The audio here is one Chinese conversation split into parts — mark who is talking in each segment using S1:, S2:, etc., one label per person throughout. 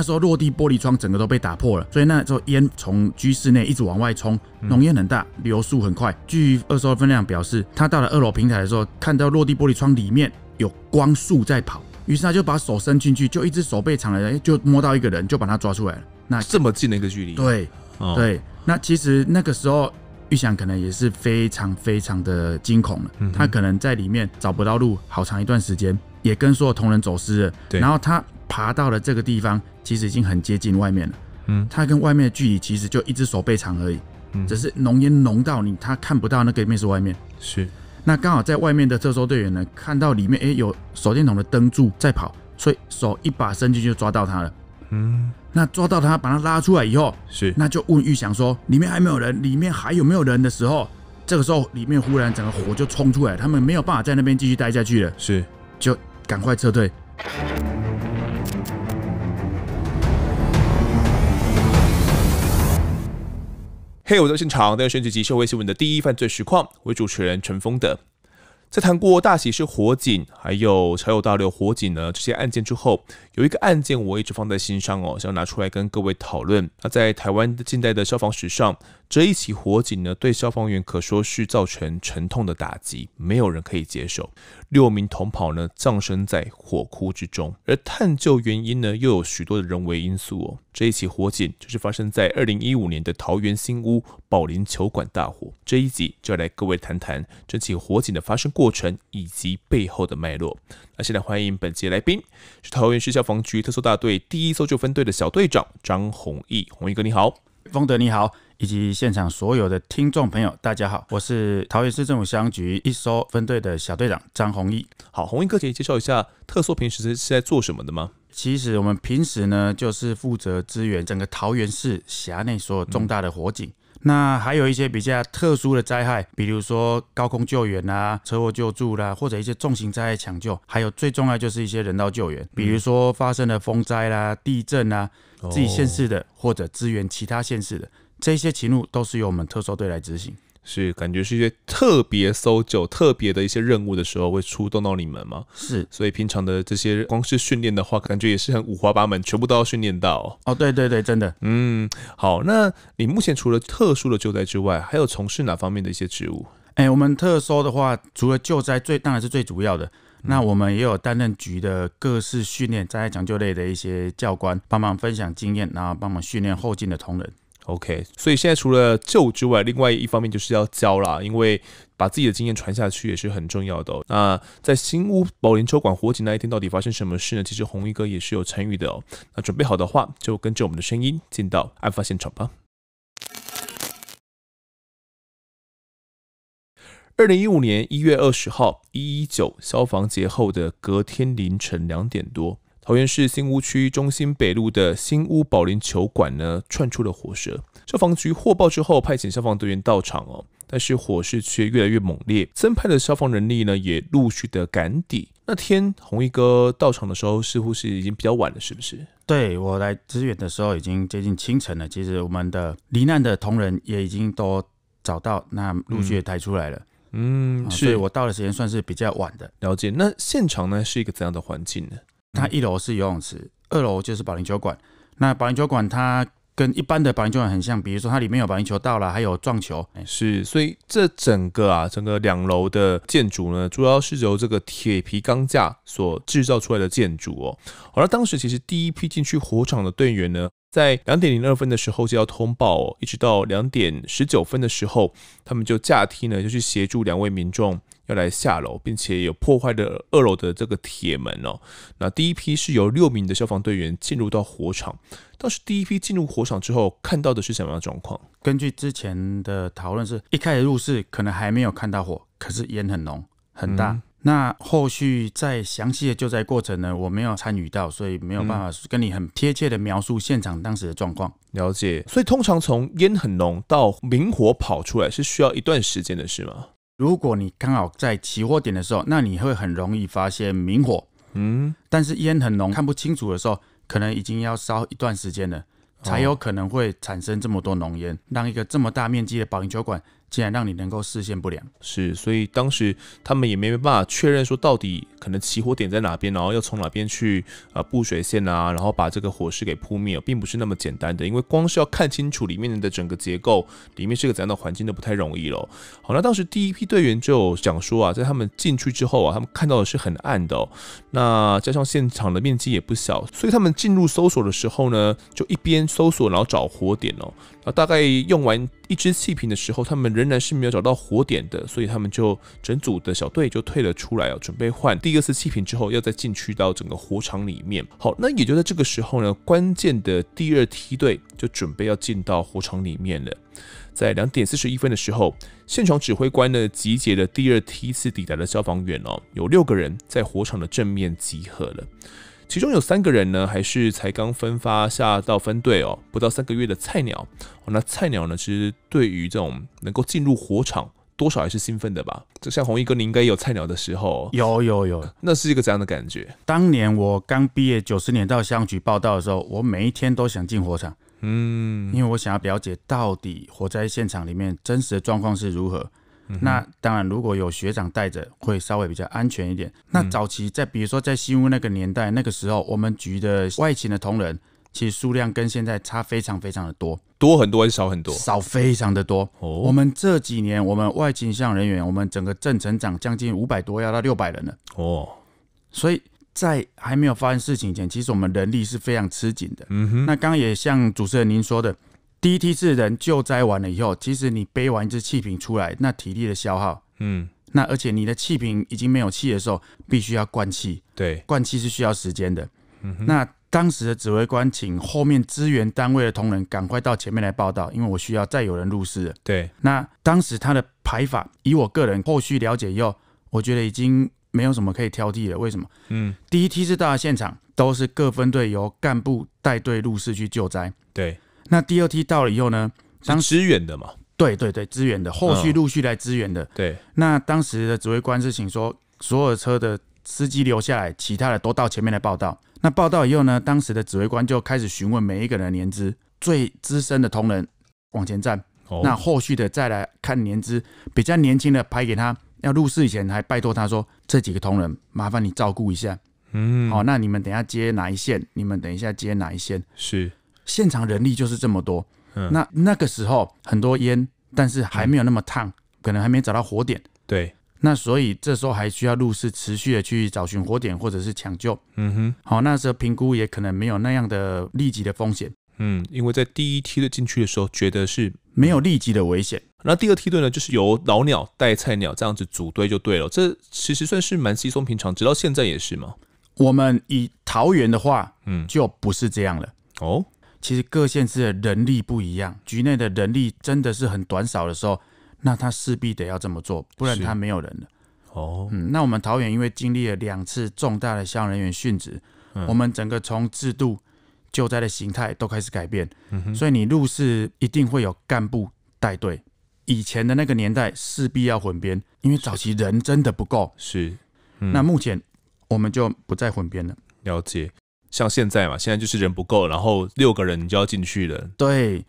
S1: 那时候落地玻璃窗整个都被打破了，所以那时候烟从居室内一直往外冲，浓烟很大，流速很快。据二十二分量表示，他到了二楼平台的时候，看到落地玻璃窗里面有光束在跑，于是他就把手伸进去，就一只手被藏了，就摸到一个人，就把他抓出来了。
S2: 那这么近的一个距离，对，对。
S1: 那其实那个时候玉想可能也是非常非常的惊恐了，他可能在里面找不到路，好长一段时间也跟所有同仁走失了。然后他爬到了这个地方。其实已经很接近外面了，嗯，他跟外面的距离其实就一只手背长而已，嗯，只是浓烟浓到你他看不到那个面是外面，是。那刚好在外面的特搜队员呢，看到里面哎有手电筒的灯柱在跑，所以手一把伸进去就抓到他了，嗯，那抓到他把他拉出来以后，是，那就问玉祥说里面还没有人，里面还有没有人的时候，这个时候里面忽然整个火就冲出来，他们没有办法在那边继续待下
S2: 去了，是，就赶快撤退。嘿，我在现场，担任选举及社会新闻的第一犯罪实况，为主持人陈峰的。在谈过大喜事火警，还有潮有大流火警呢这些案件之后。有一个案件我一直放在心上哦，想要拿出来跟各位讨论。那在台湾近代的消防史上，这一起火警呢，对消防员可说是造成沉痛的打击，没有人可以接受。六名同袍呢，葬身在火窟之中，而探究原因呢，又有许多的人为因素哦。这一起火警就是发生在二零一五年的桃园新屋保龄球馆大火。这一集就要来各位谈谈这起火警的发生过程以及背后的脉络。那现在欢迎本期来宾是桃园市消消防局特搜大队第一搜救分队的小队长张弘毅，弘毅哥你好，丰德你好，以及现场所有的
S1: 听众朋友，大家好，我是桃园市政府消防局一搜分队的小队长张弘毅。好，宏毅哥可以介绍一下特搜平时是在做什么的吗？其实我们平时呢，就是负责支援整个桃园市辖内所有重大的火警。那还有一些比较特殊的灾害，比如说高空救援啦、车祸救助啦，或者一些重型灾害抢救，还有最重要就是一些人道救援，比如说发生了风灾啦、地震啊，自己县市的或者支援其他县市的这些情路，都是由我们特搜队
S2: 来执行。是感觉是一些特别搜救、特别的一些任务的时候会出动到你们吗？是，所以平常的这些光是训练的话，感觉也是很五花八门，全部都要训练到。哦，对对对，真的。嗯，好，那你目前除了特殊的救灾之外，还有从事哪方面的一些职务？哎，我们特搜的话，除了救灾最当然是最主要的，
S1: 那我们也有担任局的各式训练、灾害抢救类的一些教官，帮忙
S2: 分享经验，然后帮忙训练后进的同仁。OK，所以现在除了救之外，另外一方面就是要教啦，因为把自己的经验传下去也是很重要的。那在新屋保龄球馆火警那一天，到底发生什么事呢？其实红衣哥也是有参与的。哦、那准备好的话，就跟着我们的声音进到案发现场吧。二零一五年一月二十号，一一九消防节后的隔天凌晨两点多。桃园市新屋区中心北路的新屋保龄球馆呢，窜出了火舌。消防局获报之后，派遣消防队员到场哦，但是火势却越来越猛烈，增派的消防人力呢，也陆续的赶抵。那天红衣哥到场的时候，似乎是已经比较晚了，是不是对我来
S1: 支援的时候，已经接近清晨了。其实我们的罹难的同仁也已经都找到，那陆续抬出来了。
S2: 嗯，是
S1: 我到的时间算是比较晚的。了解。那现场呢，是一个怎样的环境呢？它一楼是游泳池，二楼就是保龄球馆。那保龄球馆它跟一般的保龄球馆很像，比如说它里面有保龄球道了，还有撞球。
S2: 是。所以这整个啊，整个两楼的建筑呢，主要是由这个铁皮钢架所制造出来的建筑哦。好当时其实第一批进去火场的队员呢，在两点零二分的时候就要通报，一直到两点十九分的时候，他们就架梯呢就去协助两位民众。要来下楼，并且有破坏的二楼的这个铁门哦。那第一批是由六名的消防队员进入到火场。当时第一批进入火场之后，看到的是什么状况？根据之前的讨
S1: 论，是一开始入室可能还没有看到火，可是烟很浓很大。那后续再详细的救灾过程呢？我没有参与到，所以没有办法跟你很贴切的描述现场当时的状况。了解。所以通常从烟很浓到明火跑出来是需要一段时间的事吗？如果你刚好在起火点的时候，那你会很容易发现明火。嗯，但是烟很浓，看不清楚的时候，可能已经要烧一段时间了，才有可能会产生这么多浓烟，让一个这么大面积的保龄球
S2: 馆。竟然让你能够视线不良，是，所以当时他们也没办法确认说到底可能起火点在哪边，然后要从哪边去啊布水线啊，然后把这个火势给扑灭，并不是那么简单的，因为光是要看清楚里面的整个结构，里面是个怎样的环境都不太容易了。好，那当时第一批队员就想说啊，在他们进去之后啊，他们看到的是很暗的，那加上现场的面积也不小，所以他们进入搜索的时候呢，就一边搜索然后找火点哦。啊，大概用完一支气瓶的时候，他们仍然是没有找到火点的，所以他们就整组的小队就退了出来啊，准备换第二次气瓶之后，要再进去到整个火场里面。好，那也就在这个时候呢，关键的第二梯队就准备要进到火场里面了。在两点四十一分的时候，现场指挥官呢集结了第二梯次抵达的消防员哦，有六个人在火场的正面集合了。其中有三个人呢，还是才刚分发下到分队哦，不到三个月的菜鸟。那菜鸟呢，其实对于这种能够进入火场，多少还是兴奋的吧。就像红衣哥，你应该有菜鸟的时候。有有有，那是一个怎样的感觉？当年我刚毕业九十年到消防局报道的时候，我每
S1: 一天都想进火场。嗯，因为我想要了解到底火灾现场里面真实的状况是如何。那当然，如果有学长带着，会稍微比较安全一点。那早期在，比如说在新屋那个年代，那个时候我们局的外勤的同仁，其实数量跟现在差非常非常的多，
S2: 多很多还是少很多，少非常的多。哦，我们
S1: 这几年我们外勤上人员，我们整个正成长将近五百多，要到六百人了。哦，所以在还没有发生事情前，其实我们人力是非常吃紧的。嗯哼，那刚刚也像主持人您说的。第一梯次人救灾完了以后，其实你背完一只气瓶出来，那体力的消耗，嗯，那而且你的气瓶已经没有气的时候，必须要灌气，对，灌气是需要时间的。那当时的指挥官请后面支援单位的同仁赶快到前面来报道，因为我需要再有人入室。对，那当时他的排法，以我个人后续了解以后，我觉得已经没有什么可以挑剔了。为什么？嗯，第一梯次到现场都是各分队由干部带队入室去救灾，对。那第二梯到了以后呢？当支援的嘛？对对对，支援的，后续陆续来支援的。对。那当时的指挥官是请说，所有车的司机留下来，其他的都到前面来报道。那报道以后呢，当时的指挥官就开始询问每一个人的年资，最资深的同仁往前站。哦。那后续的再来看年资，比较年轻的排给他。要入室以前还拜托他说：“这几个同仁，麻烦你照顾一下。”嗯。哦，那你们等一下接哪一线？你们等一下接哪一线？是。现场人力就是这么多，嗯，那那个时候很多烟，但是还没有那么烫，可能还没找到火点，对，那所以这时候还需要入室持续的去找寻火点或者是抢救，嗯哼，好，那时候评估也可能没有那样的立即的
S2: 风险，嗯，因为在第一梯队进去的时候觉得是没有立即的危险，那第二梯队呢，就是由老鸟带菜鸟这样子组队就对了，这其实算是蛮稀松平常，直到现在也是嘛。我们以桃园的话，嗯，就不是这样了，
S1: 哦。其实各县市的能力不一样，局内的能力真的是很短少的时候，那他势必得要这么做，不然他没有人了。哦，嗯，那我们桃园因为经历了两次重大的乡人员殉职，我们整个从制度救灾的形态都开始改变，所以你入室一定会有干部带队。以前的那个年代势必要混编，因为早期人真的不够。是，那目前我们就不再混编了。
S2: 了解。像现在嘛，现在就是人不够，然后六个人你就要进去了。对，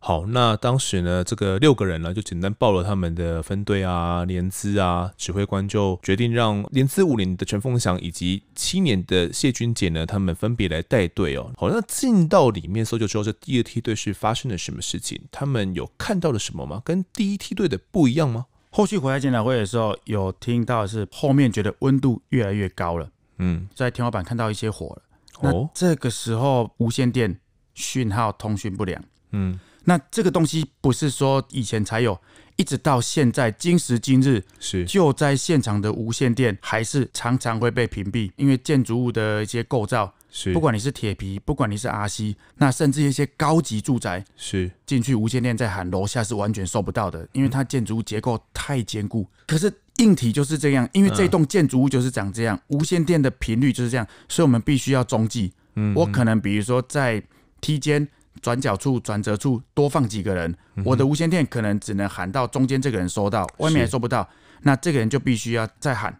S2: 好，那当时呢，这个六个人呢，就简单报了他们的分队啊、连资啊，指挥官就决定让连资五年的陈凤祥以及七年的谢军杰呢，他们分别来带队哦。好像进到里面搜救之后，这第二梯队是发生了什么事情？他们有看到了什么吗？跟第一梯队的不一样吗？后续回来检讨会的时候，有
S1: 听到是后面觉得温度越来越高了。嗯，在天花板看到一些火了。哦，这个时候无线电讯号通讯不良。嗯，那这个东西不是说以前才有，一直到现在，今时今日，是救灾现场的无线电还是常常会被屏蔽？因为建筑物的一些构造，是不管你是铁皮，不管你是阿西，那甚至一些高级住宅，是进去无线电在喊，楼下是完全收不到的，因为它建筑结构太坚固。可是。硬体就是这样，因为这栋建筑物就是长这样，无线电的频率就是这样，所以我们必须要中继。
S2: 嗯，我可能
S1: 比如说在梯间转角处、转折处多放几个人，我的无线电可能只能喊到中间这个人收到，外面还收不到。那这个人就必须要再喊，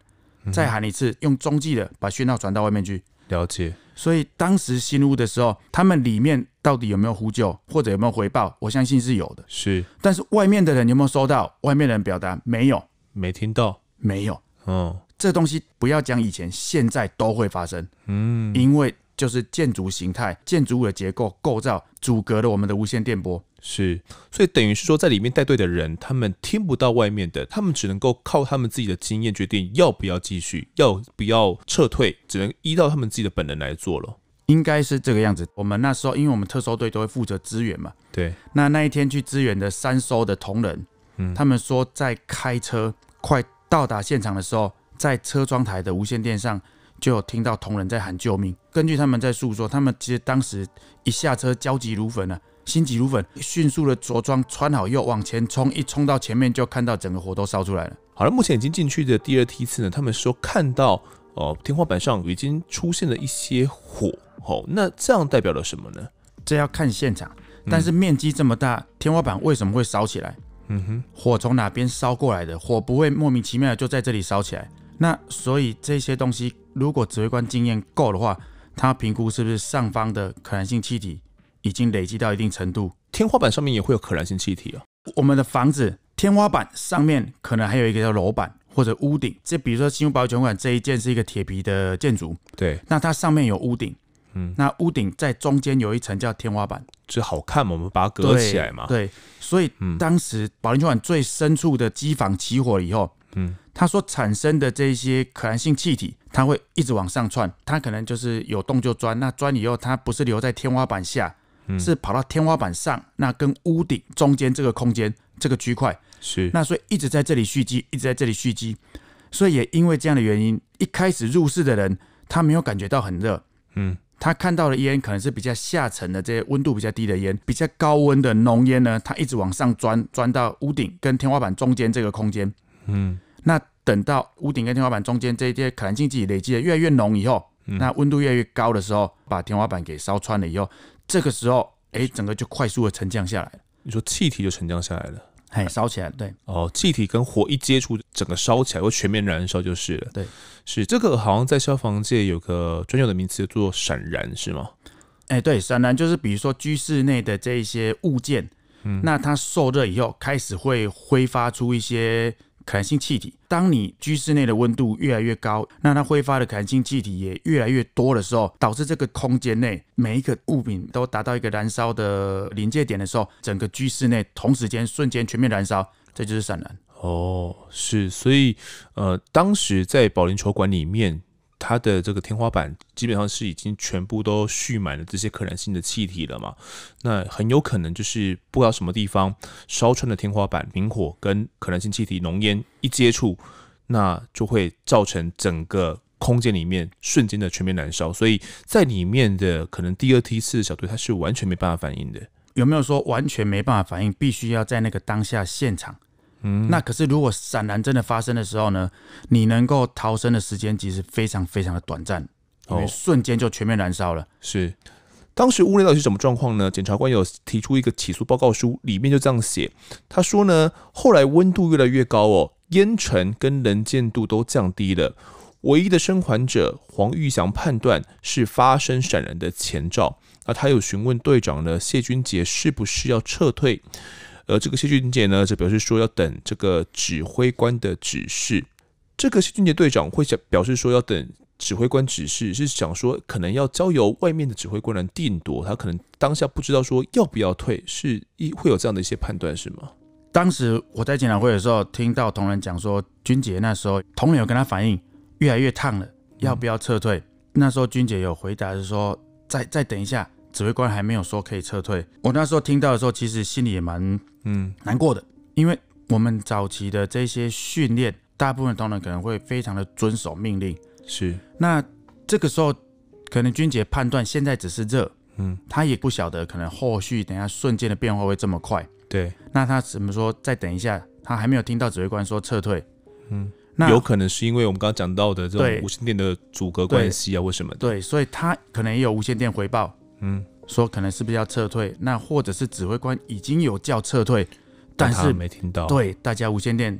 S1: 再喊一次，用中继的把讯号传到外面去。了解。所以当时新屋的时候，他们里面到底有没有呼救或者有没有回报？我相信是有的。是，但是外面的人有没有收到？外面的人表达没有。没听到，没有，嗯，这东西不要讲，以前现在都会发生，嗯，因为就
S2: 是建筑形态、建筑物的结构构造阻隔了我们的无线电波，是，所以等于是说，在里面带队的人，他们听不到外面的，他们只能够靠他们自己的经验决定要不要继续，要不要撤退，只能依照他们自己的本能来做了，
S1: 应该是这个样子。
S2: 我们那时候，因为我们特搜队都会负责支援嘛，对，
S1: 那那一天去支援的三艘的同仁。他们说，在开车快到达现场的时候，在车窗台的无线电上就有听到同仁在喊救命。根据他们在诉说，他们其实当时一下车焦急如焚啊，心急如焚，迅速的着装穿好，又往前冲。一冲到前面，就看到整个火都烧出来了。好了，目前已经进去的
S2: 第二梯次呢，他们说看到哦，天花板上已经出现了一些火哦，那这样代表了什么呢？这要看现场，但是面积这么大，天花
S1: 板为什么会烧起来？嗯哼，火从哪边烧过来的？火不会莫名其妙的就在这里烧起来。那所以这些东西，如果指挥官经验够的话，他评估是不是上方的可燃性气体已经累积到一定程度？天花板上面也会有可燃性气体啊。我们的房子天花板上面可能还有一个叫楼板或者屋顶。这比如说新屋保险馆这一件是一个铁皮的建筑，对，那它上面有屋顶。嗯，那屋顶在中间有一层叫天花板，就好看，嘛，我们把它隔起来嘛。对，所以当时保龄球馆最深处的机房起火以后，嗯，它所产生的这些可燃性气体，它会一直往上窜，它可能就是有洞就钻，那钻以后它不是留在天花板下，是跑到天花板上，那跟屋顶中间这个空间这个区块是，那所以一直在这里蓄积，一直在这里蓄积，所以也因为这样的原因，一开始入室的人他没有感觉到很热，嗯。他看到的烟可能是比较下沉的，这些温度比较低的烟，比较高温的浓烟呢，它一直往上钻，钻到屋顶跟天花板中间这个空间，嗯，那等到屋顶跟天花板中间这些可燃性气累积的越来越浓以后，那温度越来越高的时候，把天花板给烧穿了以后，这个时候，哎，整个就快速的沉降下来了。你说气
S2: 体就沉降下来了。
S1: 哎，烧起来，对
S2: 哦，气体跟火一接触，整个烧起来会全面燃烧就是了。对，是这个，好像在消防界有个专有的名词，叫做闪燃，是吗？哎，对，闪燃就是比如说居室内的这一些物件，嗯，那
S1: 它受热以后开始会挥发出一些。可燃性气体，当你居室内的温度越来越高，那它挥发的可燃性气体也越来越多的时候，导致这个空间内每一个物品都达到一个燃烧的临界点的时候，整个居室内
S2: 同时间瞬间全面燃烧，这就是闪燃。哦，是，所以，呃，当时在保龄球馆里面。它的这个天花板基本上是已经全部都蓄满了这些可燃性的气体了嘛？那很有可能就是不知道什么地方烧穿的天花板，明火跟可燃性气体浓烟一接触，那就会造成整个空间里面瞬间的全面燃烧。所以在里面的可能第二梯次小队它是完全没办法反应的。有没有说完全没办法反应？
S1: 必须要在那个当下现场。嗯，那可是如果闪燃真的发生的时候呢，你能够逃生的时间其实非常非常的短暂，因为瞬间就全面燃烧了。
S2: 是，当时屋内到底是什么状况呢？检察官有提出一个起诉报告书，里面就这样写，他说呢，后来温度越来越高哦，烟尘跟能见度都降低了，唯一的生还者黄玉祥判断是发生闪燃的前兆，那他有询问队长呢谢君杰是不是要撤退。而这个谢俊杰呢，则表示说要等这个指挥官的指示。这个谢俊杰队长会想表示说要等指挥官指示，是想说可能要交由外面的指挥官来定夺。他可能当下不知道说要不要退，是一会有这样的一些
S1: 判断是吗？当时我在检讨会的时候，听到同仁讲说，军杰那时候同仁有跟他反映越来越烫了，要不要撤退？那时候军杰有回答是说，再再等一下。指挥官还没有说可以撤退，我那时候听到的时候，其实心里也蛮嗯难过的，因为我们早期的这些训练，大部分同仁可能会非常的遵守命令，是。那这个时候，可能君杰判断现在只是热，嗯，他也不晓得可能后续等下瞬间的变化会这么快，对。那他怎么说？再等一下，他还没有听到指挥官说撤退，嗯，那有可
S2: 能是因为我们刚刚讲到的这种无线电的阻隔关系啊，或什么的，
S1: 对，所以他可能也有无线电回报。嗯，说可能是不是要撤退？那或者是指挥官已经有叫撤退，但是没听到，对，大家无线电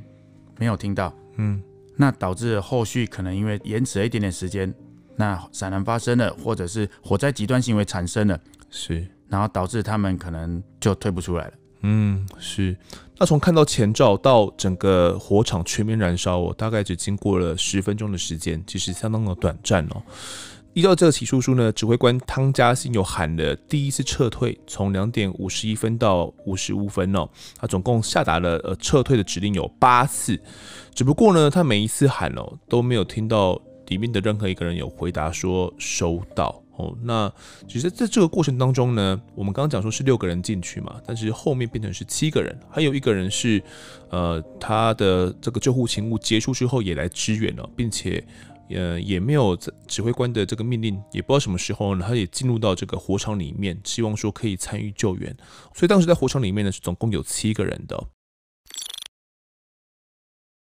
S1: 没有听到。嗯，那导致后续可能因为延迟了一点点时间，那闪燃发生了，或者是火灾极端行为产生了，是，然后导致他们可能就退不出来了。
S2: 嗯，是。那从看到前兆到整个火场全面燃烧，我大概只经过了十分钟的时间，其实相当的短暂哦。依照这个起诉书呢，指挥官汤加新有喊了第一次撤退，从两点五十一分到五十五分哦，他总共下达了呃撤退的指令有八次，只不过呢，他每一次喊哦都没有听到里面的任何一个人有回答说收到哦。那其实在这个过程当中呢，我们刚刚讲说是六个人进去嘛，但是后面变成是七个人，还有一个人是呃他的这个救护勤务结束之后也来支援了，并且。呃，也没有指挥官的这个命令，也不知道什么时候呢，他也进入到这个火场里面，希望说可以参与救援。所以当时在火场里面呢，是总共有七个人的。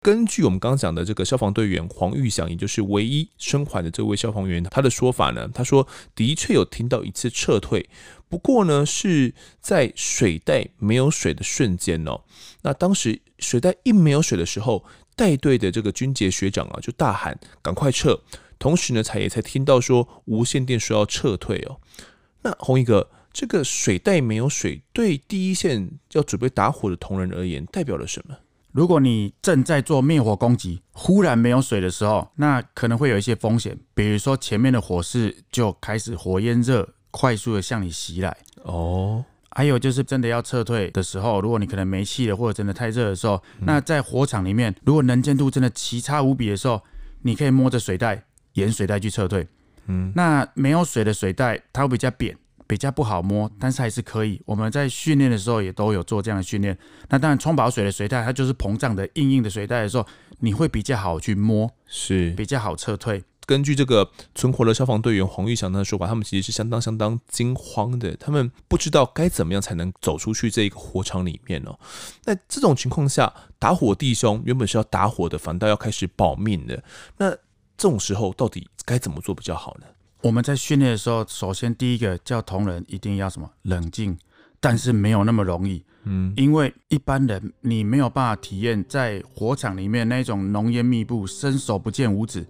S2: 根据我们刚刚讲的这个消防队员黄玉祥，也就是唯一生还的这位消防员，他的说法呢，他说的确有听到一次撤退，不过呢是在水带没有水的瞬间哦。那当时水带一没有水的时候。带队的这个军杰学长啊，就大喊：“赶快撤！”同时呢，彩也才听到说无线电说要撤退哦。那红一哥，这个水带没有水，对第一线要准备打火的同仁而言，代表了什么？如果你正在做灭火攻击，忽然没有
S1: 水的时候，那可能会有一些风险，比如说前面的火势就开始火焰热，快速的向你袭来哦。还有就是真的要撤退的时候，如果你可能没气了，或者真的太热的时候，那在火场里面，如果能见度真的奇差无比的时候，你可以摸着水袋，沿水袋去撤退。嗯，那没有水的水袋它会比较扁，比较不好摸，但是还是可以。我们在训练的时候也都有做这样的训练。那当然冲饱水的水袋，它就是膨胀的、硬硬的水袋的时候，你会比较好去摸，
S2: 是比较好撤退。根据这个存活的消防队员黄玉祥的说法，他们其实是相当相当惊慌的，他们不知道该怎么样才能走出去这一个火场里面哦。那这种情况下，打火弟兄原本是要打火的，反倒要开始保命的。那这种时候到底该怎么做比较好呢？我们在训练的时候，首
S1: 先第一个叫同仁一定要什么冷静，但是没有那么容易，嗯，因为一般人你没有办法体验在火场里面那种浓烟密布、伸手不见五指。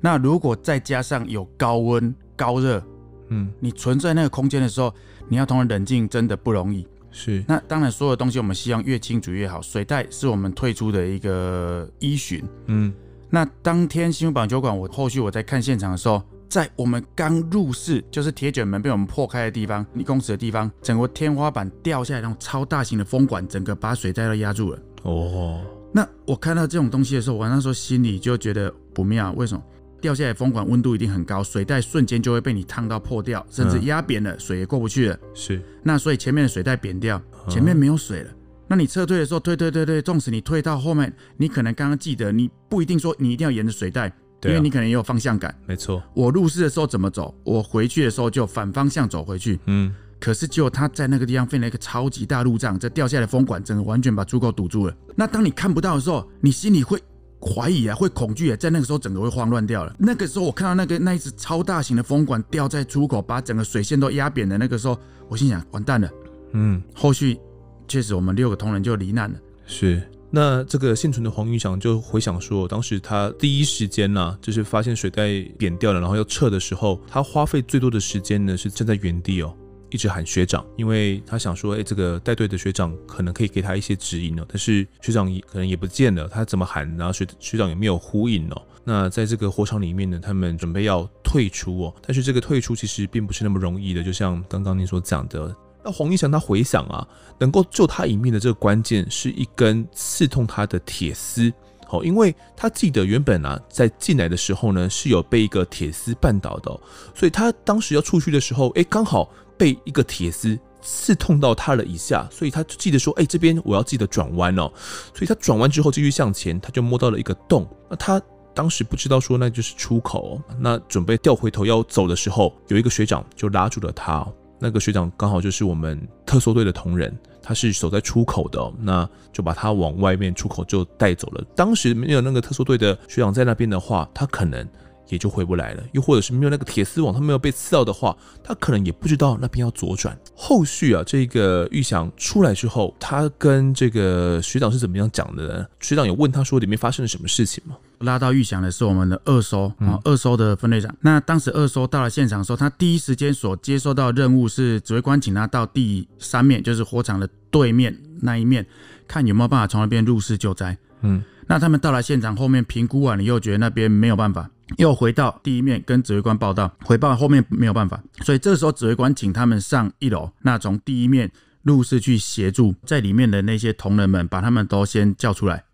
S1: 那如果再加上有高温、高热，嗯，你存在那个空间的时候，你要同时冷静，真的不容易。是。那当然，所有东西我们希望越清楚越好。水袋是我们退出的一个依循，嗯。那当天新闻榜酒馆，我后续我在看现场的时候，在我们刚入室，就是铁卷门被我们破开的地方，一公尺的地方，整个天花板掉下来那种超大型的风管，整个把水袋都压住了。哦。那我看到这种东西的时候，我那时候心里就觉得不妙，为什么？掉下来风管温度一定很高，水袋瞬间就会被你烫到破掉，甚至压扁了，水也过不去了。是。那所以前面的水袋扁掉，前面没有水了。那你撤退的时候，退退退退，纵使你退到后面，你可能刚刚记得，你不一定说你一定要沿着水袋，因为你可能也有方向感。没错。我入室的时候怎么走，我回去的时候就反方向走回去。嗯。可是就他在那个地方废了一个超级大路障，这掉下来的风管整个完全把出口堵住了。那当你看不到的时候，你心里会？怀疑啊，会恐惧啊，在那个时候整个会慌乱掉了。那个时候我看到那个那一只超大型的风管掉在出口，把整个水线都压扁了。那个时候我心想完蛋了，嗯。后续确实我们六个同
S2: 仁就罹难了。是，那这个幸存的黄云祥就回想说，当时他第一时间呢，就是发现水带扁掉了，然后要撤的时候，他花费最多的时间呢是站在原地哦。一直喊学长，因为他想说，哎，这个带队的学长可能可以给他一些指引哦。但是学长可能也不见了，他怎么喊，然后学学长也没有呼应哦。那在这个火场里面呢，他们准备要退出哦，但是这个退出其实并不是那么容易的。就像刚刚你所讲的，那黄一翔他回想啊，能够救他一命的这个关键是一根刺痛他的铁丝哦，因为他记得原本啊，在进来的时候呢是有被一个铁丝绊倒的，所以他当时要出去的时候，哎，刚好。被一个铁丝刺痛到他了一下，所以他记得说：“哎，这边我要记得转弯哦。”所以他转弯之后继续向前，他就摸到了一个洞。那他当时不知道说那就是出口。那准备掉回头要走的时候，有一个学长就拉住了他。那个学长刚好就是我们特搜队的同仁，他是守在出口的，那就把他往外面出口就带走了。当时没有那个特搜队的学长在那边的话，他可能。也就回不来了，又或者是没有那个铁丝网，他没有被刺到的话，他可能也不知道那边要左转。后续啊，这个玉祥出来之后，他跟这个学长是怎么样讲的？呢？学长有问他说里面发生了什么事情吗？拉到玉祥
S1: 的是我们的二艘，啊，二艘的分队长。那当时二艘到了现场的时候，他第一时间所接收到任务是指挥官请他到第三面，就是火场的对面那一面，看有没有办法从那边入室救灾。嗯，那他们到了现场后面评估完，你又觉得那边没有办法。又回到第一面跟指挥官报道，回报后面没有办法，所以这时候指挥官请他们上一楼，那从第一面入室去协助在里面的那些同仁们，把他们都先叫出来。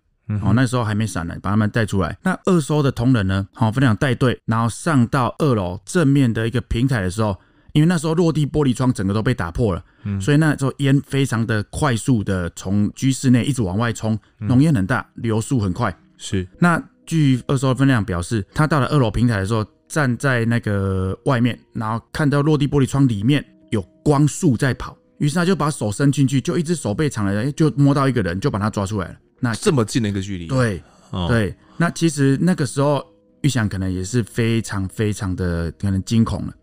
S1: 好，那时候还没闪呢，把他们带出来。那二艘的同仁呢，好分常带队，然后上到二楼正面的一个平台的时候，因为那时候落地玻璃窗整个都被打破了，所以那时候烟非常的快速的从居室内一直往外冲，浓烟很大，流速很快。是，那。据二二分量表示，他到了二楼平台的时候，站在那个外面，然后看到落地玻璃窗里面有光束在跑，于是他就把手伸进去，就一只手被藏了，就摸到一个人，就把他抓出来了。
S2: 那这么近的一个距离，对对。
S1: 那其实那个时候预想可能也是非常非常的可能惊恐了，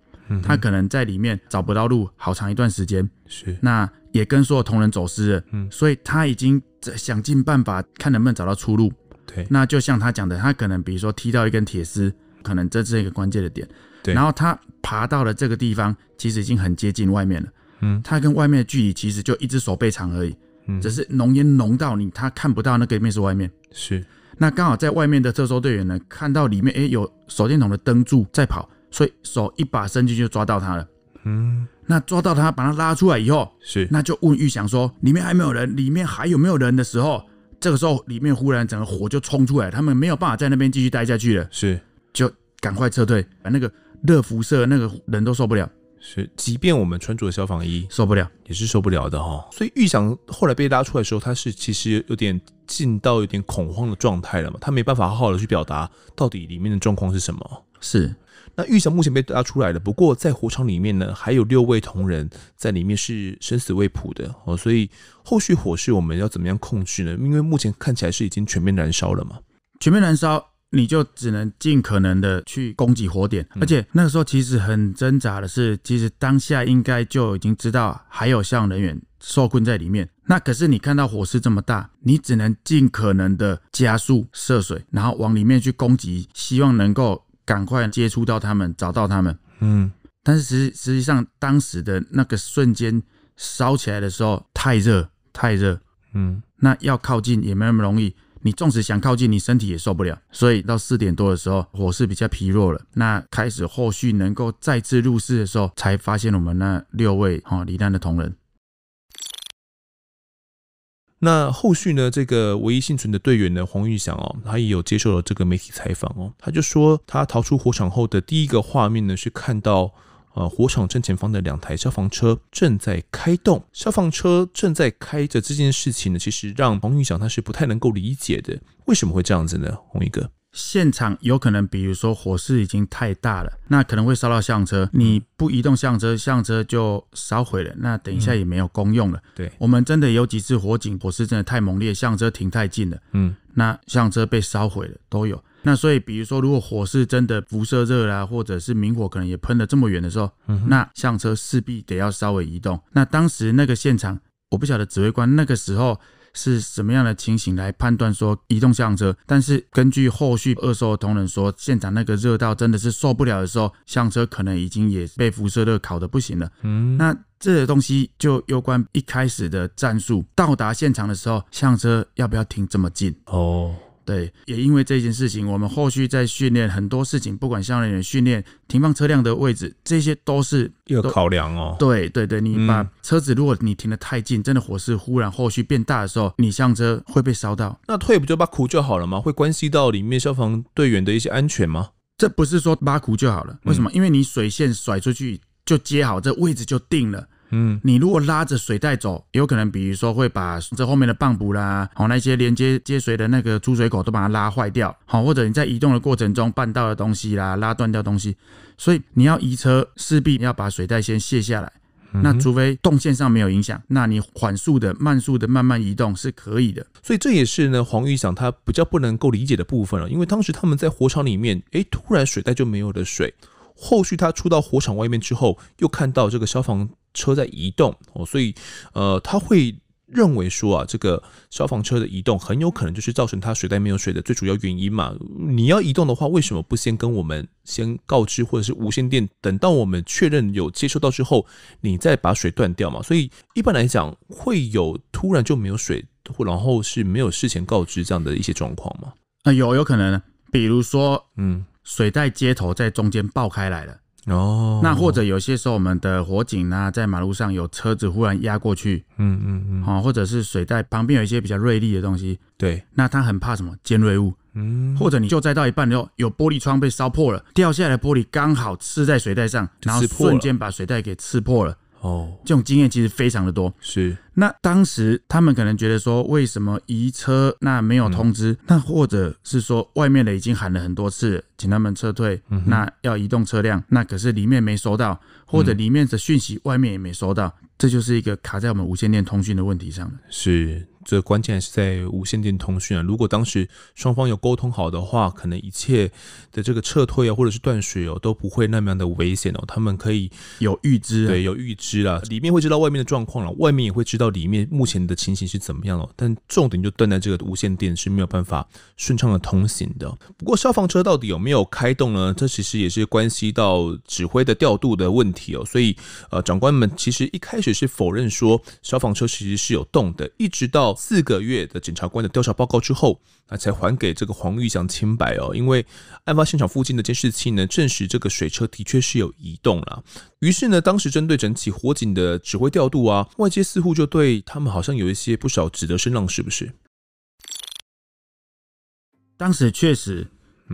S1: 他可能在里面找不到路，好长一段时间是。那也跟所有同仁走失了，嗯，所以他已经在想尽办法看能不能找到出路。那就像他讲的，他可能比如说踢到一根铁丝，可能这是一个关键的点。对，然后他爬到了这个地方，其实已经很接近外面了。嗯，他跟外面的距离其实就一只手背长而已。嗯，只是浓烟浓到你他看不到那个面是外面。是。那刚好在外面的这艘队员呢，看到里面哎有手电筒的灯柱在跑，所以手一把伸进去就抓到他了。嗯，那抓到他把他拉出来以后，是，那就问玉祥说里面还没有人，里面还有没有人的时候。这个时候，里面忽然整个火就冲出来，他们没有办法在那边继续待下去
S2: 了，是，就赶快撤退。把那个热辐射，那个人都受不了。是，即便我们穿着消防衣，受不了也是受不了的哈。所以，玉祥后来被拉出来的时候，他是其实有点进到有点恐慌的状态了嘛，他没办法好好的去表达到底里面的状况是什么。是。那玉祥目前被拉出来了，不过在火场里面呢，还有六位同仁在里面是生死未卜的哦，所以后续火势我们要怎么样控制呢？因为目前看起来是已经全面燃烧了嘛，全面燃烧你就只
S1: 能尽可能的去攻击火点，而且那个时候其实很挣扎的是，其实当下应该就已经知道还有像人员受困在里面，那可是你看到火势这么大，你只能尽可能的加速涉水，然后往里面去攻击，希望能够。赶快接触到他们，找到他们，嗯，但是实实际上当时的那个瞬间烧起来的时候太热太热，嗯，那要靠近也没那么容易，你纵使想靠近，你身体也受不了。所以到四点多的时候，火势比较疲弱了，那开始后续能够再次入室的时候，才发现
S2: 我们那六位哈罹难的同仁。那后续呢？这个唯一幸存的队员呢，黄玉祥哦，他也有接受了这个媒体采访哦。他就说，他逃出火场后的第一个画面呢，是看到呃火场正前方的两台消防车正在开动。消防车正在开着这件事情呢，其实让黄玉祥他是不太能够理解的，为什么会这样子呢？红一哥。现场
S1: 有可能，比如说火势已经太大了，那可能会烧到相车，你不移动相车，相车就烧毁了，那等一下也没有功用了。对，我们真的有几次火警，火势真的太猛烈，相车停太近了，嗯，那相车被烧毁了都有。那所以，比如说如果火势真的辐射热啦，或者是明火可能也喷了这么远的时候，那相车势必得要稍微移动。那当时那个现场，我不晓得指挥官那个时候。是什么样的情形来判断说移动相车？但是根据后续二手同仁说，现场那个热到真的是受不了的时候，相车可能已经也被辐射热烤得不行了。嗯，那这个东西就攸关一开始的战术，到达现场的时候，相车要不要停这么近？哦。对，也因为这件事情，我们后续在训练很多事情，不管像人员训练停放车辆的位置，这些都是一个考量哦。对对对，你把车子如果你停的太近，真的火势忽然后续变大的时候，你上车会被烧到。
S2: 那退不就把苦就好了吗？会关系到里面消防队员的一些安全吗？这不是说把苦就好了，为什么？因为你水线甩出去就接好，这
S1: 位置就定了。嗯，你如果拉着水带走，有可能比如说会把这后面的棒补啦，好那些连接接水的那个出水口都把它拉坏掉，好或者你在移动的过程中绊到的东西啦，拉断掉东西，所以你要移车势必要把水带先卸下来。那除非动线上没有影响，那你缓速的、慢速的、慢慢移动是
S2: 可以的。所以这也是呢黄玉想他比较不能够理解的部分了，因为当时他们在火场里面，哎，突然水带就没有了水，后续他出到火场外面之后，又看到这个消防。车在移动哦，所以呃，他会认为说啊，这个消防车的移动很有可能就是造成他水袋没有水的最主要原因嘛。你要移动的话，为什么不先跟我们先告知，或者是无线电等到我们确认有接收到之后，你再把水断掉嘛？所以一般来讲会有突然就没有水，或然后是没有事前告知这样的一些状况吗？
S1: 啊，有有可能，
S2: 比如说嗯，
S1: 水袋接头在中间爆开来了。
S2: 哦，那或
S1: 者有些时候我们的火警呢，在马路上有车子忽然压过去，嗯嗯嗯，或者是水袋旁边有一些比较锐利的东西，对，那他很怕什么尖锐物，嗯，或者你就栽到一半的后，有玻璃窗被烧破了，掉下来的玻璃刚好刺在水袋上，然后瞬间把水袋给刺破了。哦，这种经验其实非常的多。是，那当时他们可能觉得说，为什么移车那没有通知？那或者是说，外面的已经喊了很多次，请他们撤退，那要移动车辆，那可是里面没收到，或者里面的讯
S2: 息外面也没收到，这就是一个卡在我们无线电通讯的问题上了。是。最关键还是在无线电通讯啊！如果当时双方有沟通好的话，可能一切的这个撤退啊，或者是断水哦，都不会那么的危险哦。他们可以有预知，对，有预知啦，里面会知道外面的状况了，外面也会知道里面目前的情形是怎么样了。但重点就断在这个无线电是没有办法顺畅的通行的。不过消防车到底有没有开动呢？这其实也是关系到指挥的调度的问题哦。所以，呃，长官们其实一开始是否认说消防车其实是有动的，一直到。四个月的检察官的调查报告之后那才还给这个黄玉祥清白哦。因为案发现场附近的监视器呢，证实这个水车的确是有移动了。于是呢，当时针对整体火警的指挥调度啊，外界似乎就对他们好像有一些不少指责声浪，是不是？当时确实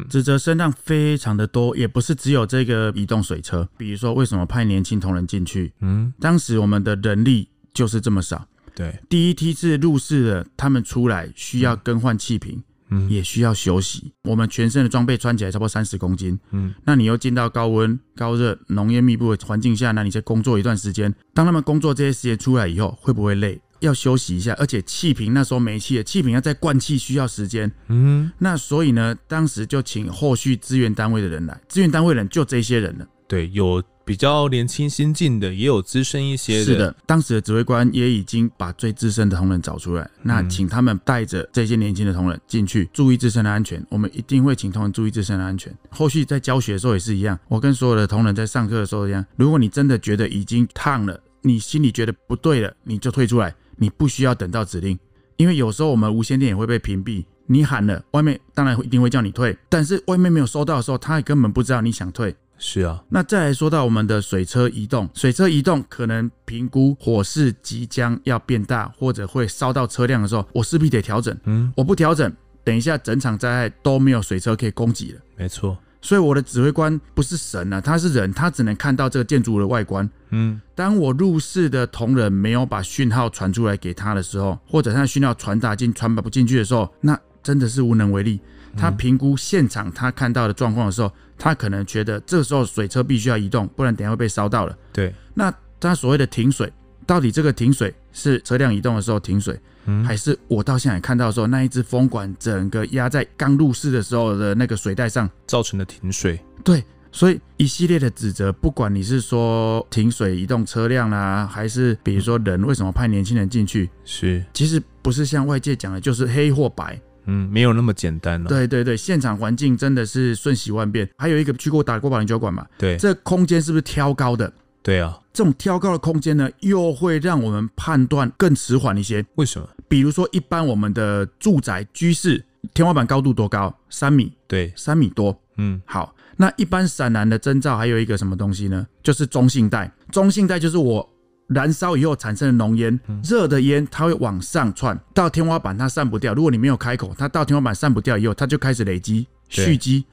S2: 指责声
S1: 浪非常的多，也不是只有这个移动水车，比如说为什么派年轻同仁进去？嗯，当时我们的人力就是这么少。对，第一批次入室的，他们出来需要更换气瓶，嗯，也需要休息。我们全身的装备穿起来差不多三十公斤，嗯，那你又进到高温、高热、浓烟密布的环境下，那你再工作一段时间。当他们工作这些时间出来以后，会不会累？要休息一下，而且气瓶那时候没气了，气瓶要再灌气需要时间，嗯，那所以呢，当时就请后续支援单位的人来，支援单位人就这些人了，对，有。比较年轻、新进的也
S2: 有资深一些的。是的，
S1: 当时的指挥官也已经把最资深的同仁找出来，那请他们带着这些年轻的同仁进去，注意自身的安全。我们一定会请同仁注意自身的安全。后续在教学的时候也是一样，我跟所有的同仁在上课的时候一样，如果你真的觉得已经烫了，你心里觉得不对了，你就退出来，你不需要等到指令，因为有时候我们无线电也会被屏蔽，你喊了，外面当然一定会叫你退，但是外面没有收到的时候，他也根本不知道你想退。是啊，那再来说到我们的水车移动，水车移动可能评估火势即将要变大，或者会烧到车辆的时候，我势必得调整。嗯，我不调整，等一下整场灾害都没有水车可以供给了。没错，所以我的指挥官不是神啊，他是人，他只能看到这个建筑物的外观。嗯，当我入室的同仁没有把讯号传出来给他的时候，或者他讯号传达进传不进去的时候，那真的是无能为力。他评估现场他看到的状况的时候。他可能觉得这时候水车必须要移动，不然等下会被烧到了。对，那他所谓的停水，到底这个停水是车辆移动的时候停水，还是我到现在看到的时候那一只风管整个压在刚入室的时候的那个水带上造成的停水？对，所以一系列的指责，不管你是说停水移动车辆啦，还是比如说人为什么派年轻人进去，是其实不是像外界讲的，就是黑或白。
S2: 嗯，没有那么简单了。对
S1: 对对，现场环境真的是瞬息万变。还有一个去过打过保龄球馆嘛？对，这空间是不是挑高的？对啊，这种挑高的空间呢，又会让我们判断更迟缓一些。为什么？比如说，一般我们的住宅居室天花板高度多高？三米。对，三米多。嗯，好。那一般闪蓝的征兆还有一个什么东西呢？就是中性带。中性带就是我。燃烧以后产生的浓烟，热的烟它会往上窜到天花板，它散不掉。如果你没有开口，它到天花板散不掉以后，它就开始累积蓄积。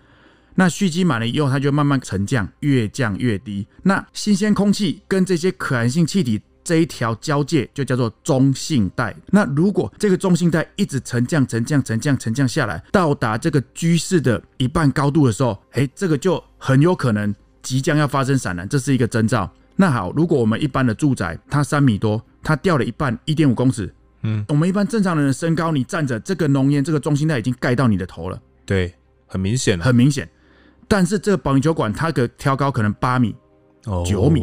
S1: 那蓄积满了以后，它就慢慢沉降，越降越低。那新鲜空气跟这些可燃性气体这一条交界就叫做中性带。那如果这个中性带一直沉降、沉降、沉降、沉降下来，到达这个居室的一半高度的时候，哎，这个就很有可能即将要发生散燃，这是一个征兆。那好，如果我们一般的住宅，它三米多，它掉了一半，一点五公尺。嗯，我们一般正常人的身高，你站着这个浓烟，这个中心带已经盖到你的头了。对，很明显，很明显。但是这个龄球馆，它可挑高可能八米、九米，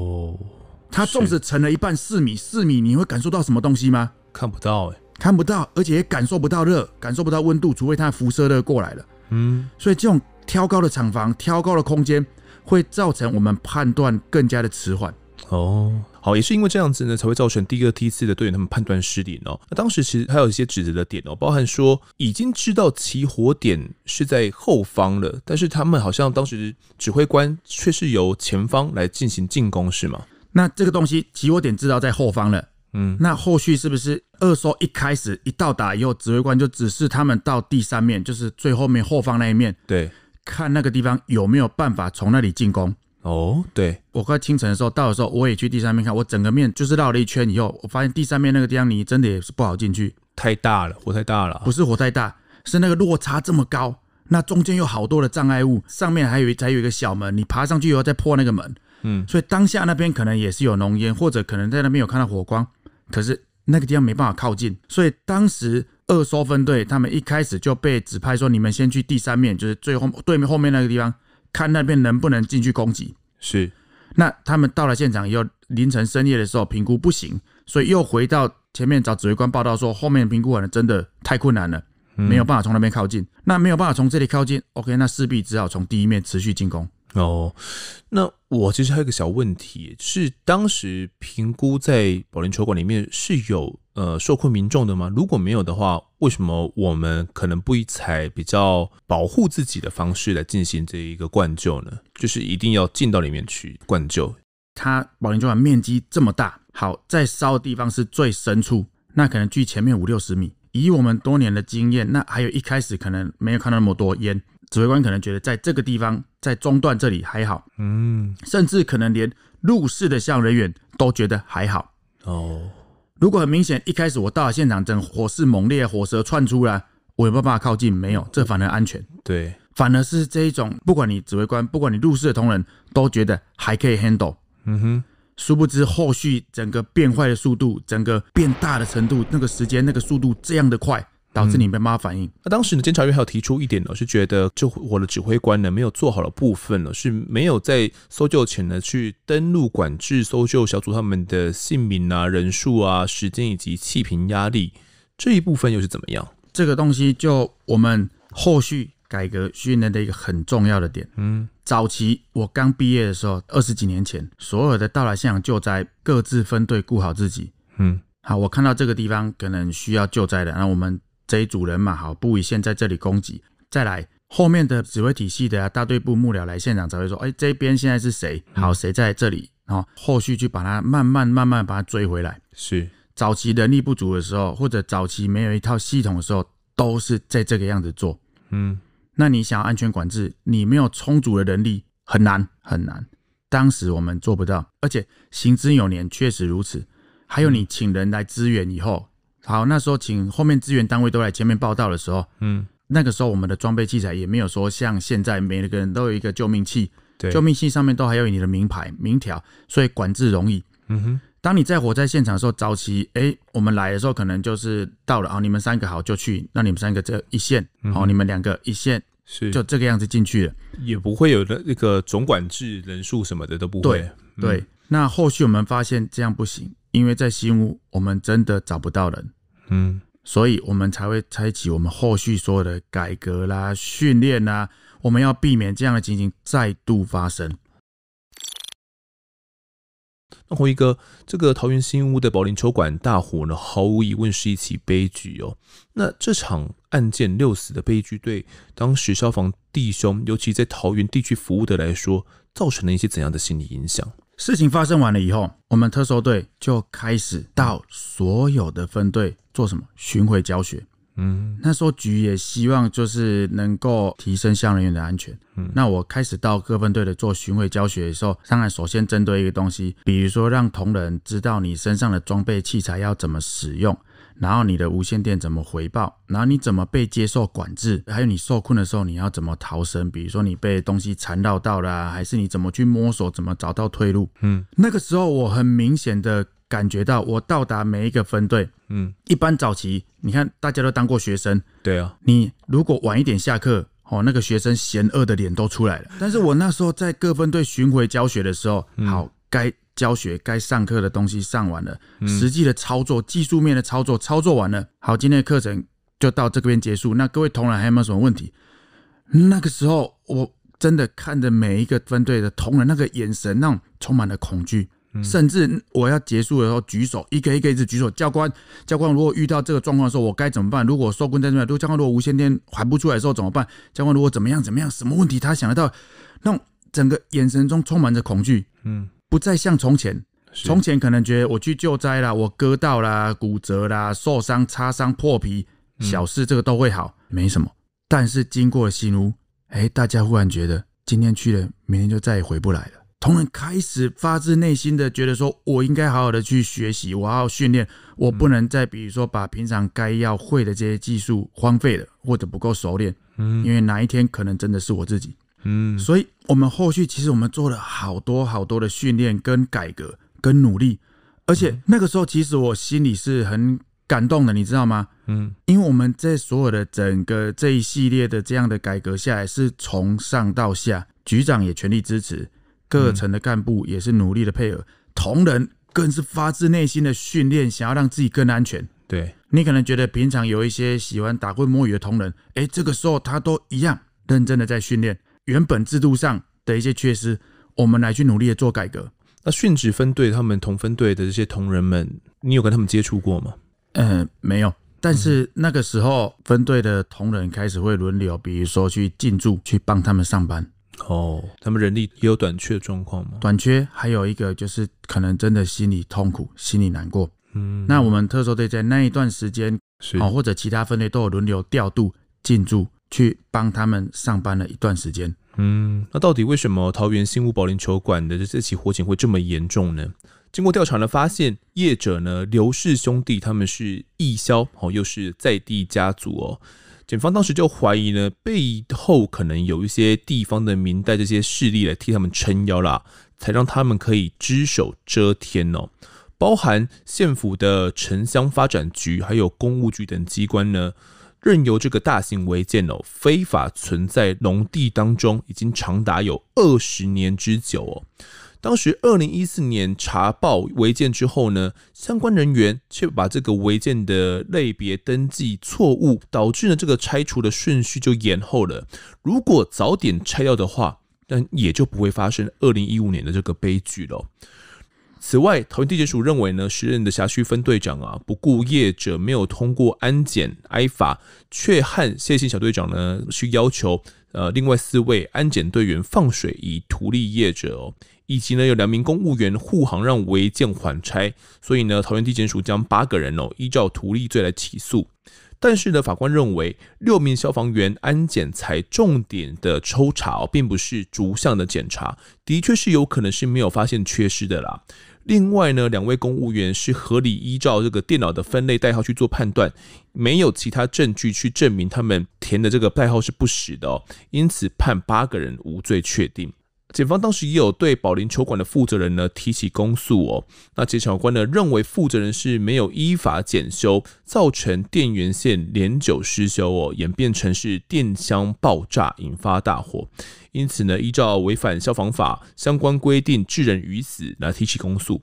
S1: 它纵子沉了一半四米、四米，你会感受到什么东西吗？看不到哎，看不到，而且也感受不到热，感受不到温度，除非它辐射热过来了。嗯，所以这种挑高的厂房、挑高的空间，会造成我们判断更加的迟缓。
S2: 哦，好，也是因为这样子呢，才会造成第二个梯次的队员他们判断失灵哦。那当时其实还有一些指责的点哦，包含说已经知道起火点是在后方了，但是他们好像当时指挥官却是由前方来进行进攻，是吗？那这个东西起火点知道在后方了，嗯，那后续是不是二艘一开始一到达
S1: 以后，指挥官就指示他们到第三面，就是最后面后方那一面对看那个地方有没有办法从那里进攻？哦，对我快清晨的时候到的时候，我也去第三面看，我整个面就是绕了一圈以后，我发现第三面那个地方泥真的也是不好进去，太大了，火太大了，不是火太大，是那个落差这么高，那中间有好多的障碍物，上面还有才有一个小门，你爬上去以后再破那个门，嗯，所以当下那边可能也是有浓烟，或者可能在那边有看到火光，可是那个地方没办法靠近，所以当时二收分队他们一开始就被指派说，你们先去第三面，就是最后对面后面那个地方。看那边能不能进去攻击？是，那他们到了现场以后，凌晨深夜的时候评估不行，所以又回到前面找指挥官报道说，后面评估可能真的太困难了，没有办法从那边靠近，那没有办法从这里靠近，OK，那势必只好从第
S2: 一面持续进攻。哦，那我其实还有一个小问题是，当时评估在保龄球馆里面是有。呃，受困民众的吗？如果没有的话，为什么我们可能不以采比较保护自己的方式来进行这一个灌救呢？就是一定要进到里面去灌救。
S1: 它保林球馆面积这么大，好在烧的地方是最深处，那可能距前面五六十米。以我们多年的经验，那还有一开始可能没有看到那么多烟，指挥官可能觉得在这个地方，在中段这里还好，嗯，甚至可能连入室的像人员都觉得还好哦。如果很明显，一开始我到了现场，整火势猛烈，火舌窜出来，我有没办法靠近，没有，这反而安全。对，反而是这一种，不管你指挥官，不管你入室的同仁，都觉得还可以 handle。嗯哼，殊不知后续整个变坏的速度，整个变大的程度，那个时间，那个速度，这样的快。
S2: 导致你被妈反应？那当时呢，监察院还有提出一点呢，是觉得就我的指挥官呢没有做好的部分呢，是没有在搜救前呢去登录管制搜救小组他们的姓名啊、人数啊、时间以及气瓶压力这一部分又是怎
S1: 么样？这个东西就我们后续改革训练的一个很重要的点。嗯，早期我刚毕业的时候，二十几年前，所有的到来现场救灾，各自分队顾好自己。嗯，好，我看到这个地方可能需要救灾的，那我们。这一组人嘛，好，不一现在这里攻击，再来后面的指挥体系的啊，大队部幕僚来现场才会说，哎，这边现在是谁？好，谁在这里？然后后续去把他慢慢慢慢把他追回来。是早期人力不足的时候，或者早期没有一套系统的时候，都是在这个样子做。嗯，那你想要安全管制，你没有充足的人力，很难很难。当时我们做不到，而且行之有年，确实如此。还有你请人来支援以后。好，那时候请后面支援单位都来前面报道的时候，嗯，那个时候我们的装备器材也没有说像现在每个人都有一个救命器，对，救命器上面都还有你的名牌、名条，所以管制容易。嗯哼，当你在火灾现场的时候，早期，哎，我们来的时候可能就是到了，啊，你们三个好就去，那你们三个这一线，好，你们两个一线，是，就这个样子进去了，也
S2: 不会有的那个总管制人数什么的都不会。对，
S1: 那后续我们发现这样不行。因为在新屋，我们真的找不到人，嗯，所以我们才会开启我们后续所有的改革啦、训练啦，我们要避免这样的
S2: 情形再度发生。那胡一哥，这个桃园新屋的保龄球馆大火呢，毫无疑问是一起悲剧哦。那这场案件六死的悲剧，对当时消防弟兄，尤其在桃园地区服务的来说，造成了一些怎样的心理影响？事情发生完了以后，我们
S1: 特搜队就开始到所有的分队做什么巡回教学。嗯，那时候局也希望就是能够提升相关人员的安全。嗯，那我开始到各分队的做巡回教学的时候，当然首先针对一个东西，比如说让同仁知道你身上的装备器材要怎么使用。然后你的无线电怎么回报？然后你怎么被接受管制？还有你受困的时候，你要怎么逃生？比如说你被东西缠绕到了，还是你怎么去摸索，怎么找到退路？嗯，那个时候我很明显的感觉到，我到达每一个分队，嗯，一般早期你看大家都当过学生，对啊，你如果晚一点下课，哦，那个学生嫌恶的脸都出来了。但是我那时候在各分队巡回教学的时候，好。该教学、该上课的东西上完了，实际的操作、技术面的操作操作完了。好，今天的课程就到这边结束。那各位同仁还有没有什么问题？那个时候，我真的看着每一个分队的同仁，那个眼神，那种充满了恐惧。甚至我要结束的时候，举手一个一个一直举手。教官，教官，如果遇到这个状况的时候，我该怎么办？如果收棍在那边，如果教官如果无线电还不出来的时候怎么办？教官如果怎么样怎么样，什么问题他想得到？那种整个眼神中充满着恐惧。嗯。不再像从前，从前可能觉得我去救灾啦，我割到啦、骨折啦、受伤、擦伤、破皮，小事这个都会好，没什么。但是经过新屋，哎，大家忽然觉得今天去了，明天就再也回不来了。同仁开始发自内心的觉得，说我应该好好的去学习，我要训练，我不能再比如说把平常该要会的这些技术荒废了，或者不够熟练。嗯，因为哪一天可能真的是我自己。嗯，所以我们后续其实我们做了好多好多的训练跟改革跟努力，而且那个时候其实我心里是很感动的，你知道吗？嗯，因为我们这所有的整个这一系列的这样的改革下来，是从上到下，局长也全力支持，各层的干部也是努力的配合，同仁更是发自内心的训练，想要让自己更安全。对，你可能觉得平常有一些喜欢打混摸鱼的同仁，哎，这个时候他都一样认真的在训练。原本制度上的一些缺失，我们来去努力的做改革。那殉职分队他们同分队的这些同仁们，你有跟他们接触过吗？嗯，没有。但是那个时候分队的同仁开始会轮流，比如说去进驻，去帮他们上班。哦，他们人力也有短缺的状况吗？短缺，还有一个就是可能真的心里痛苦，心里难过。嗯，那我们特搜队在那一段时间，是或者其他分
S2: 队都有轮流调度进驻。去帮他们上班了一段时间，嗯，那到底为什么桃园新屋保龄球馆的这起火警会这么严重呢？经过调查呢，发现业者呢刘氏兄弟他们是义肖哦，又是在地家族哦，检方当时就怀疑呢背后可能有一些地方的明代这些势力来替他们撑腰啦，才让他们可以只手遮天哦，包含县府的城乡发展局还有公务局等机关呢。任由这个大型违建哦非法存在农地当中，已经长达有二十年之久哦。当时二零一四年查报违建之后呢，相关人员却把这个违建的类别登记错误，导致呢这个拆除的顺序就延后了。如果早点拆掉的话，但也就不会发生二零一五年的这个悲剧了。此外，桃园地检署认为呢，时任的辖区分队长啊，不顾业者没有通过安检，挨罚，却和谢姓小队长呢，去要求呃另外四位安检队员放水以图利业者哦，以及呢有两名公务员护航让违建缓拆，所以呢桃园地检署将八个人哦依照图利罪来起诉，但是呢法官认为六名消防员安检才重点的抽查，并不是逐项的检查，的确是有可能是没有发现缺失的啦。另外呢，两位公务员是合理依照这个电脑的分类代号去做判断，没有其他证据去证明他们填的这个代号是不实的，哦，因此判八个人无罪确定。检方当时也有对保龄球馆的负责人呢提起公诉哦。那检察官呢认为负责人是没有依法检修，造成电源线年久失修哦，演变成是电箱爆炸引发大火，因此呢依照违反消防法相关规定致人于死来提起公诉。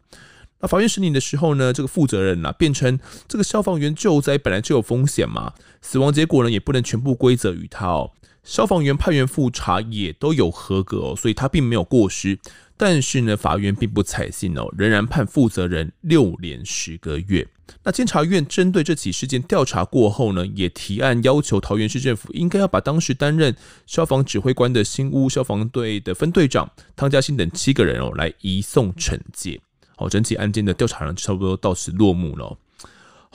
S2: 那法院审理的时候呢，这个负责人呢辩称这个消防员救灾本来就有风险嘛，死亡结果呢也不能全部归责于他哦。消防员派员复查也都有合格哦，所以他并没有过失。但是呢，法院并不采信哦，仍然判负责人六年十个月。那监察院针对这起事件调查过后呢，也提案要求桃园市政府应该要把当时担任消防指挥官的新屋消防队的分队长汤家兴等七个人哦来移送惩戒。好，整起案件的调查呢，差不多到此落幕了。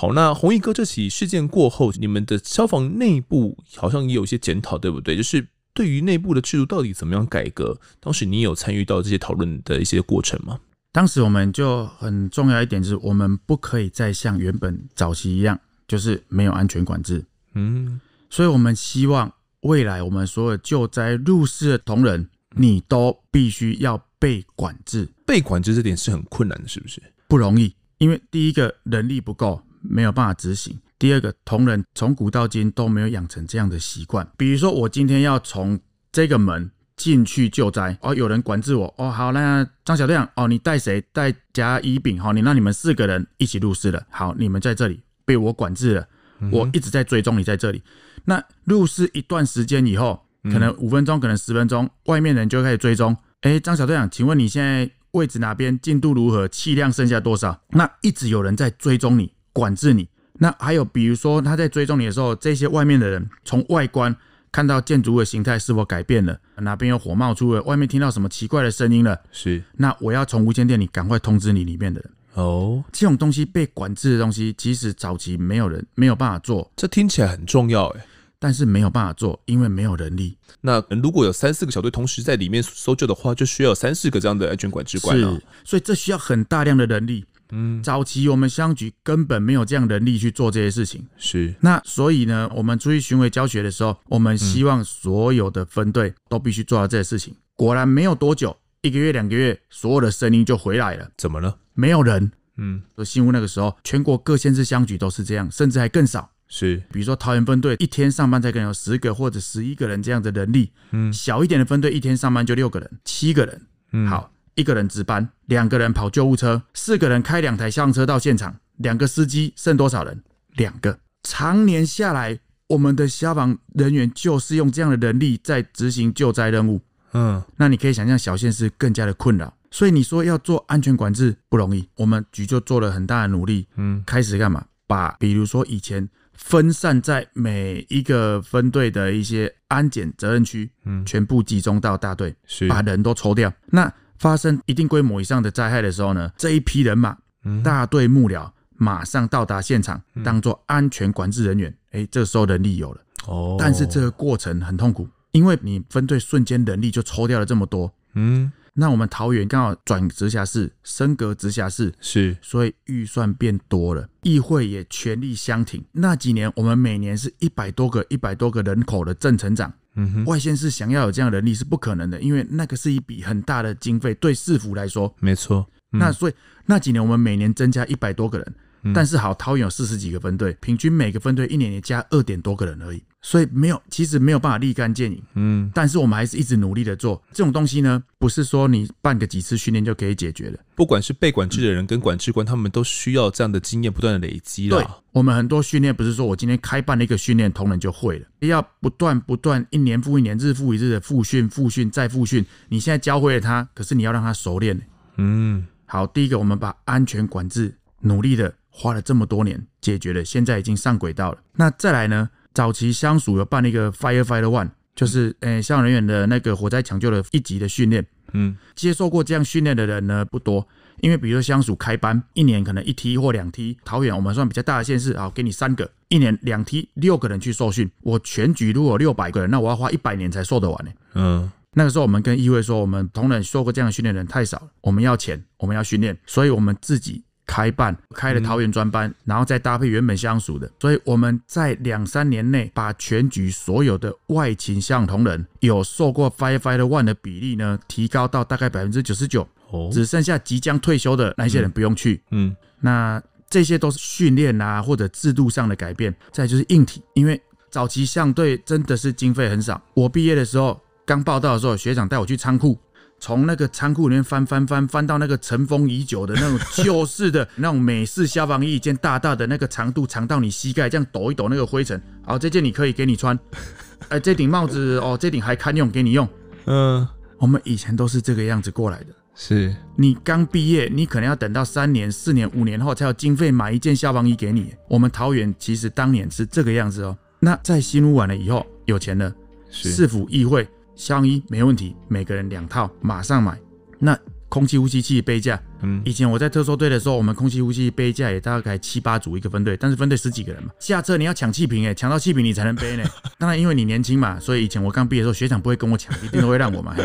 S2: 好，那红毅哥这起事件过后，你们的消防内部好像也有一些检讨，对不对？就是对于内部的制度到底怎么样改革？当时你有参与到这些讨论的一些过程吗？
S1: 当时我们就很重要一点，就是我们不可以再像原本早期一样，就是没有安全管制。嗯，所以我们希望未来我们所有救灾入室的同仁，你都必须要被管制。被管制这点是很困难的，是不是？不容易，因为第一个能力不够。没有办法执行。第二个，同仁从古到今都没有养成这样的习惯。比如说，我今天要从这个门进去救灾，哦，有人管制我，哦，好，那张小队长，哦，你带谁？带甲乙丙，好，你让你们四个人一起入室了。好，你们在这里被我管制了，我一直在追踪你在这里。那入室一段时间以后，可能五分钟，可能十分钟，外面人就开始追踪。哎，张小队长，请问你现在位置哪边？进度如何？气量剩下多少？那一直有人在追踪你。管制你，那还有比如说他在追踪你的时候，这些外面的人从外观看到建筑物形态是否改变了，哪边有火冒出，外面听到什么奇怪的声音了，是，那我要从无线电里赶快通知你里面的人。哦，这种东西被管制的东西，其实早期没有人没有办法做，这听起来很重要哎，但是没有办法做，因为没有人力。
S2: 那如果有三四个小队同时在里面搜救的话，就需要三四个这样的安全管制官了，
S1: 所以这需要很大量的人力。嗯，早期我们乡局根本没有这样能力去做这些事情，是。那所以呢，我们出去巡回教学的时候，我们希望所有的分队都必须做到这些事情。果然没有多久，一个月两个月，所有的声音就回来了。怎么了？没有人。嗯，我新屋那个时候，全国各县市乡局都是这样，甚至还更少。是，比如说桃园分队一天上班才可能有十个或者十一个人这样的能力。嗯，小一点的分队一天上班就六个人、七个人。嗯，好。一个人值班，两个人跑救护车，四个人开两台消防车到现场，两个司机，剩多少人？两个。常年下来，我们的消防人员就是用这样的人力在执行救灾任务。嗯，那你可以想象，小县市更加的困扰。所以你说要做安全管制不容易，我们局就做了很大的努力。嗯，开始干嘛？把比如说以前分散在每一个分队的一些安检责任区，嗯，全部集中到大队，把人都抽掉。那发生一定规模以上的灾害的时候呢，这一批人马、大队幕僚马上到达现场，当做安全管制人员。哎，这个时候人力有了哦，但是这个过程很痛苦，因为你分队瞬间人力就抽掉了这么多。嗯，那我们桃园刚好转直辖市，升格直辖市是，所以预算变多了，议会也权力相挺。那几年我们每年是一百多个、一百多个人口的正成长。嗯哼，外县市想要有这样能力是不可能的，因为那个是一笔很大的经费，对市府来说，没错。那所以那几年我们每年增加一百多个人。但是好，桃园有四十几个分队，平均每个分队一年年加二点多个人而已，所以没有，其实没有办法立竿见影。嗯，但是我们还是一直努力的做这种东西呢，不是说你办个几次训练就可以解决的。
S2: 不管是被管制的人跟管制官，他们都需要这样的经验不断的累积。对，
S1: 我们很多训练不是说我今天开办了一个训练，同仁就会了，要不断不断一年复一年，日复一日的复训、复训再复训。你现在教会了他，可是你要让他熟练。嗯，好，第一个我们把安全管制努力的。花了这么多年解决了，现在已经上轨道了。那再来呢？早期相署有办了一个 Firefighter One，就是呃消防人员的那个火灾抢救的一级的训练。嗯，接受过这样训练的人呢不多，因为比如相署开班一年可能一梯或两梯，桃园我们算比较大的县市啊，给你三个一年两梯六个人去受训。我全局如果六百个人，那我要花一百年才受得完呢。嗯，那个时候我们跟议会说，我们同仁受过这样训练的人太少，我们要钱，我们要训练，所以我们自己。开办开了桃园专班，然后再搭配原本相属的，所以我们在两三年内把全局所有的外勤向同仁有受过 Five Five One 的比例呢，提高到大概百分之九十九，只剩下即将退休的那些人不用去。嗯，那这些都是训练啊，或者制度上的改变，再就是硬体，因为早期相对真的是经费很少。我毕业的时候刚报道的时候，学长带我去仓库。从那个仓库里面翻翻翻翻到那个尘封已久的那种 旧式的那种美式消防衣，一件大大的那个长度长到你膝盖，这样抖一抖那个灰尘，好，这件你可以给你穿。哎，这顶帽子哦，这顶还堪用给你用。嗯，我们以前都是这个样子过来的。是你刚毕业，你可能要等到三年、四年、五年后才有经费买一件消防衣给你。我们桃园其实当年是这个样子哦。那在新屋完了以后有钱了，市府议会。相依没问题，每个人两套，马上买。那空气呼吸器背架，嗯，以前我在特搜队的时候，我们空气呼吸器背架也大概七八组一个分队，但是分队十几个人嘛，下车你要抢气瓶哎，抢到气瓶你才能背呢。当然因为你年轻嘛，所以以前我刚毕业的时候，学长不会跟我抢，一定都会让我买。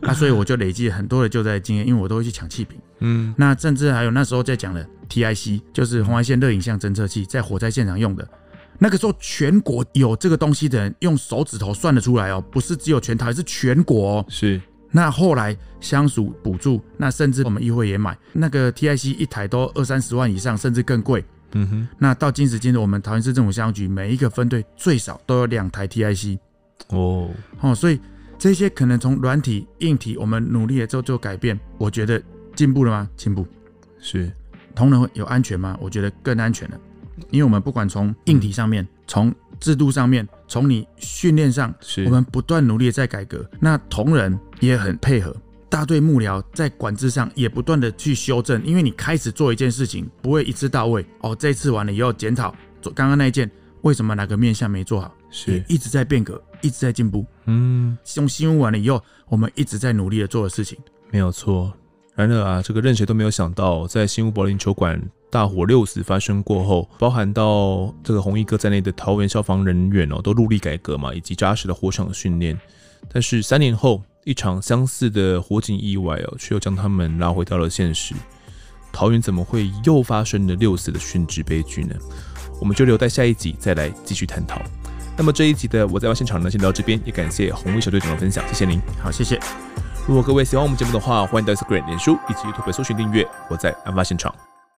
S1: 那 所以我就累积很多的救灾经验，因为我都会去抢气瓶。嗯，那甚至还有那时候在讲的 TIC，就是红外线热影像侦测器，在火灾现场用的。那个时候，全国有这个东西的人用手指头算得出来哦，不是只有全台，是全国。哦。是。那后来相属补助，那甚至我们议会也买那个 TIC 一台都二三十万以上，甚至更贵。嗯哼。那到今时今日，我们桃园市政府消防局每一个分队最少都有两台 TIC。哦。哦，所以这些可能从软体、硬体，我们努力了之后就改变，我觉得进步了吗？进步。是。同仁有安全吗？我觉得更安全了。因为我们不管从硬体上面、从制度上面、从你训练上，是我们不断努力在改革。那同仁也很配合，大队幕僚在管制上也不断的去修正。因为你开始做一件事情，不会一次到位哦。这次完了以后检讨，做刚刚那一件，为什么哪个面相没做好？是一直在变革，一直在进步。嗯，从新屋完了以后，我们
S2: 一直在努力的做的事情，没有错。然而啊，这个任谁都没有想到，在新屋柏林球馆。大火六死发生过后，包含到这个红衣哥在内的桃园消防人员哦，都陆力改革嘛，以及扎实的火场训练。但是三年后，一场相似的火警意外哦，却又将他们拉回到了现实。桃园怎么会又发生了六死的殉职悲剧呢？我们就留待下一集再来继续探讨。那么这一集的我在外现场呢，先到这边，也感谢红衣小队长的分享，谢谢您。好，谢谢。如果各位喜欢我们节目的话，欢迎到 s 阅、脸书以及 YouTube 搜寻订阅。我在案发现场。